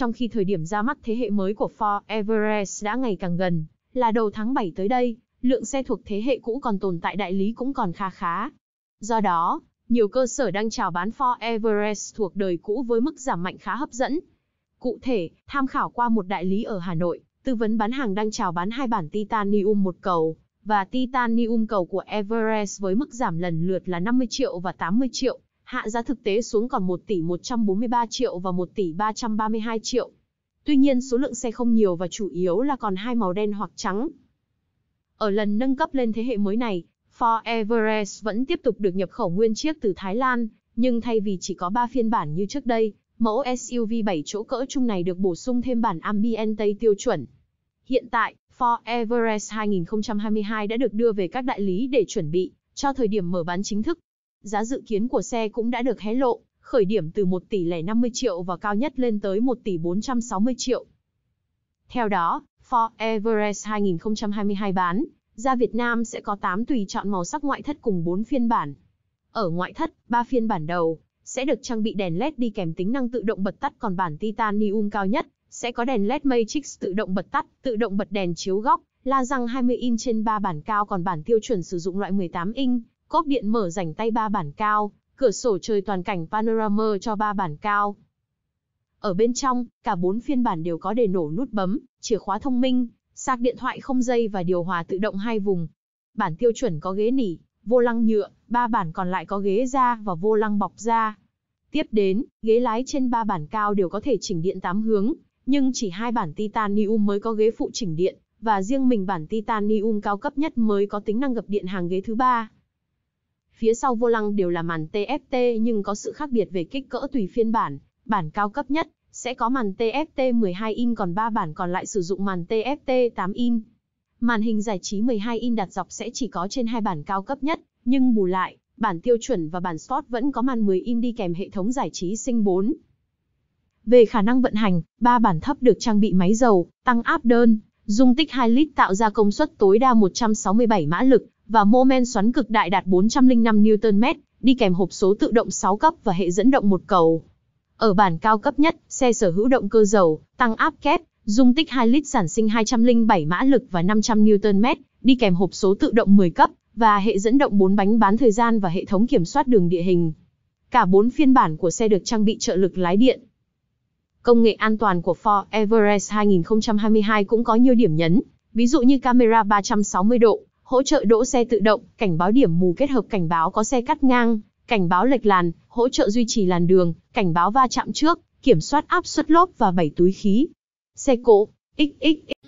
Trong khi thời điểm ra mắt thế hệ mới của Ford Everest đã ngày càng gần, là đầu tháng 7 tới đây, lượng xe thuộc thế hệ cũ còn tồn tại đại lý cũng còn khá khá. Do đó, nhiều cơ sở đang chào bán Ford Everest thuộc đời cũ với mức giảm mạnh khá hấp dẫn. Cụ thể, tham khảo qua một đại lý ở Hà Nội, tư vấn bán hàng đang chào bán hai bản Titanium một cầu và Titanium cầu của Everest với mức giảm lần lượt là 50 triệu và 80 triệu, hạ giá thực tế xuống còn 1 tỷ 143 triệu và 1 tỷ 332 triệu. Tuy nhiên số lượng xe không nhiều và chủ yếu là còn hai màu đen hoặc trắng. Ở lần nâng cấp lên thế hệ mới này, Ford Everest vẫn tiếp tục được nhập khẩu nguyên chiếc từ Thái Lan, nhưng thay vì chỉ có 3 phiên bản như trước đây, mẫu SUV 7 chỗ cỡ trung này được bổ sung thêm bản Ambiente tiêu chuẩn. Hiện tại, Ford Everest 2022 đã được đưa về các đại lý để chuẩn bị cho thời điểm mở bán chính thức. Giá dự kiến của xe cũng đã được hé lộ, khởi điểm từ 1 tỷ lẻ 50 triệu và cao nhất lên tới 1 tỷ 460 triệu. Theo đó, Ford Everest 2022 bán, ra Việt Nam sẽ có 8 tùy chọn màu sắc ngoại thất cùng 4 phiên bản. Ở ngoại thất, 3 phiên bản đầu sẽ được trang bị đèn LED đi kèm tính năng tự động bật tắt còn bản titanium cao nhất sẽ có đèn LED Matrix tự động bật tắt, tự động bật đèn chiếu góc, la răng 20 inch trên 3 bản cao còn bản tiêu chuẩn sử dụng loại 18 inch Cốp điện mở rảnh tay ba bản cao, cửa sổ trời toàn cảnh panorama cho ba bản cao. Ở bên trong, cả bốn phiên bản đều có để nổ nút bấm, chìa khóa thông minh, sạc điện thoại không dây và điều hòa tự động hai vùng. Bản tiêu chuẩn có ghế nỉ, vô lăng nhựa, ba bản còn lại có ghế da và vô lăng bọc da. Tiếp đến, ghế lái trên ba bản cao đều có thể chỉnh điện tám hướng, nhưng chỉ hai bản titanium mới có ghế phụ chỉnh điện, và riêng mình bản titanium cao cấp nhất mới có tính năng gập điện hàng ghế thứ ba. Phía sau vô lăng đều là màn TFT nhưng có sự khác biệt về kích cỡ tùy phiên bản, bản cao cấp nhất sẽ có màn TFT 12 in còn 3 bản còn lại sử dụng màn TFT 8 in. Màn hình giải trí 12 in đặt dọc sẽ chỉ có trên hai bản cao cấp nhất, nhưng bù lại, bản tiêu chuẩn và bản Sport vẫn có màn 10 in đi kèm hệ thống giải trí sinh 4. Về khả năng vận hành, ba bản thấp được trang bị máy dầu, tăng áp đơn, dung tích 2 lít tạo ra công suất tối đa 167 mã lực, và mô men xoắn cực đại đạt 405 Nm, đi kèm hộp số tự động 6 cấp và hệ dẫn động một cầu. Ở bản cao cấp nhất, xe sở hữu động cơ dầu, tăng áp kép, dung tích 2 lít sản sinh 207 mã lực và 500 Nm, đi kèm hộp số tự động 10 cấp và hệ dẫn động 4 bánh bán thời gian và hệ thống kiểm soát đường địa hình. Cả 4 phiên bản của xe được trang bị trợ lực lái điện. Công nghệ an toàn của Ford Everest 2022 cũng có nhiều điểm nhấn, ví dụ như camera 360 độ, hỗ trợ đỗ xe tự động, cảnh báo điểm mù kết hợp cảnh báo có xe cắt ngang, cảnh báo lệch làn, hỗ trợ duy trì làn đường, cảnh báo va chạm trước, kiểm soát áp suất lốp và bảy túi khí. Xe x x